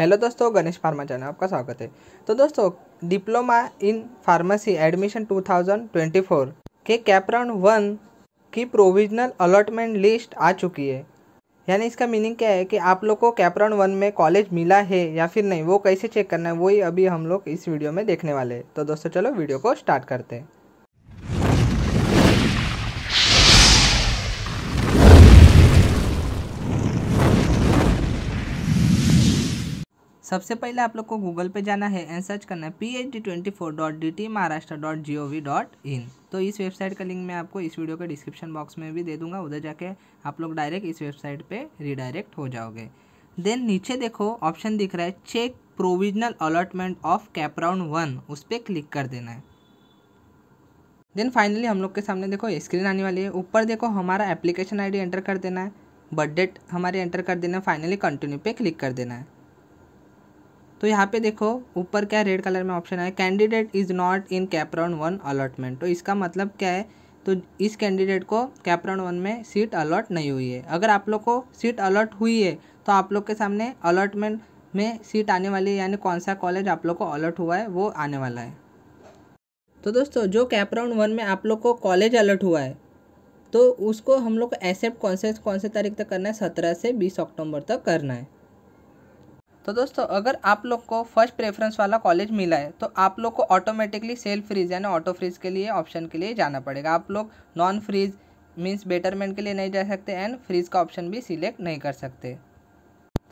hello दोस्तों Ganesh pharma channel आपका स्वागत है तो दोस्तों डिप्लोमा इन फार्मेसी एडमिशन 2024 के कैपराउंड वन की प्रोविजनल अलॉटमेंट लिस्ट आ चुकी है यानी इसका मीनिंग क्या है कि आप लोग को कैपराउंड वन में कॉलेज मिला है या फिर नहीं वो कैसे चेक करना है वही अभी हम लोग इस वीडियो में देखने वाले हैं तो दोस्तों चलो वीडियो को स्टार्ट करते हैं सबसे पहले आप लोग को गूगल पे जाना है एंड सर्च करना है P H D twenty four dot D T Maharashtra dot G O V dot in तो इस वेबसाइट का लिंक मैं आपको इस वीडियो के डिस्क्रिप्शन बॉक्स में भी दे दूंगा उधर जाके आप लोग डायरेक्ट इस वेबसाइट पे रिडायरेक्ट हो जाओगे देन नीचे देखो ऑप्शन दिख रहा है check provisional allotment of CAP round one उस पर क्लिक कर देना है देन फाइनली हम लोग के सामने देखो स्क्रीन आने वाली है ऊपर देखो हमारा एप्लीकेशन आईडी एंटर कर देना है बर्थडेट हमारे एंटर कर देना है फाइनली कंटिन्यू पे क्लिक कर देना है तो यहाँ पे देखो ऊपर क्या रेड कलर में ऑप्शन है candidate is not in CAP round one allotment तो इसका मतलब क्या है तो इस कैंडिडेट को कैपराउंड वन में सीट अलॉट नहीं हुई है अगर आप लोग को सीट अलॉट हुई है तो आप लोग के सामने अलॉटमेंट में सीट आने वाली है यानी कौन सा कॉलेज आप लोग को अलॉट हुआ है वो आने वाला है तो दोस्तों जो कैपराउंड वन में आप लोग को कॉलेज अलर्ट हुआ है तो उसको हम लोग को एक्सेप्ट कौन से कौन से तारीख तक करना है सत्रह से बीस अक्टूबर तक करना है तो दोस्तों अगर आप लोग को फर्स्ट प्रेफरेंस वाला कॉलेज मिला है तो आप लोग को ऑटोमेटिकली सेल फ्रीज यानी ऑटो फ्रीज के लिए ऑप्शन के लिए जाना पड़ेगा आप लोग नॉन फ्रीज मीन्स बेटरमेंट के लिए नहीं जा सकते एंड फ्रीज का ऑप्शन भी सिलेक्ट नहीं कर सकते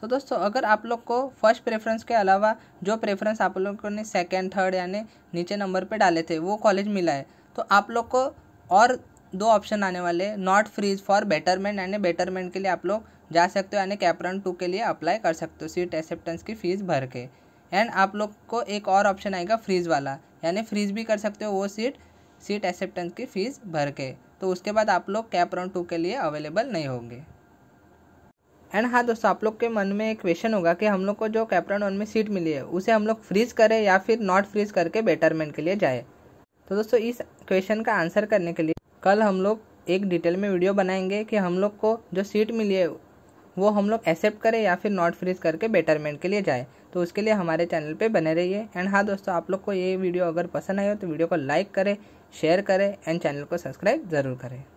तो दोस्तों अगर आप लोग को फर्स्ट प्रेफरेंस के अलावा जो प्रेफरेंस आप लोगों ने सेकेंड थर्ड यानी नीचे नंबर पर डाले थे वो कॉलेज मिला है तो आप लोग को और दो ऑप्शन आने वाले नॉट फ्रीज फॉर बेटरमेंट यानी बेटरमेंट के लिए आप लोग जा सकते हो यानी कैपरन टू के लिए अप्लाई कर सकते हो सीट एक्सेप्टेंस की फ़ीस भर के एंड आप लोग को एक और ऑप्शन आएगा फ्रीज वाला यानी फ्रीज भी कर सकते हो वो सीट सीट एक्सेप्टेंस की फ़ीस भर के तो उसके बाद आप लोग कैपरन टू के लिए अवेलेबल नहीं होंगे एंड हाँ दोस्तों आप लोग के मन में एक क्वेश्चन होगा कि हम लोग को जो कैपरन वन में सीट मिली है उसे हम लोग फ्रीज करें या फिर नॉट फ्रीज करके बेटरमेंट के लिए जाए तो दोस्तों इस क्वेश्चन का आंसर करने के लिए कल हम लोग एक डिटेल में वीडियो बनाएंगे कि हम लोग को जो सीट मिली है वो हम लोग एक्सेप्ट करें या फिर नॉट फ्रीज करके बेटरमेंट के लिए जाए तो उसके लिए हमारे चैनल पे बने रहिए एंड हाँ दोस्तों आप लोग को ये वीडियो अगर पसंद आए हो तो वीडियो को लाइक करें शेयर करें एंड चैनल को सब्सक्राइब ज़रूर करें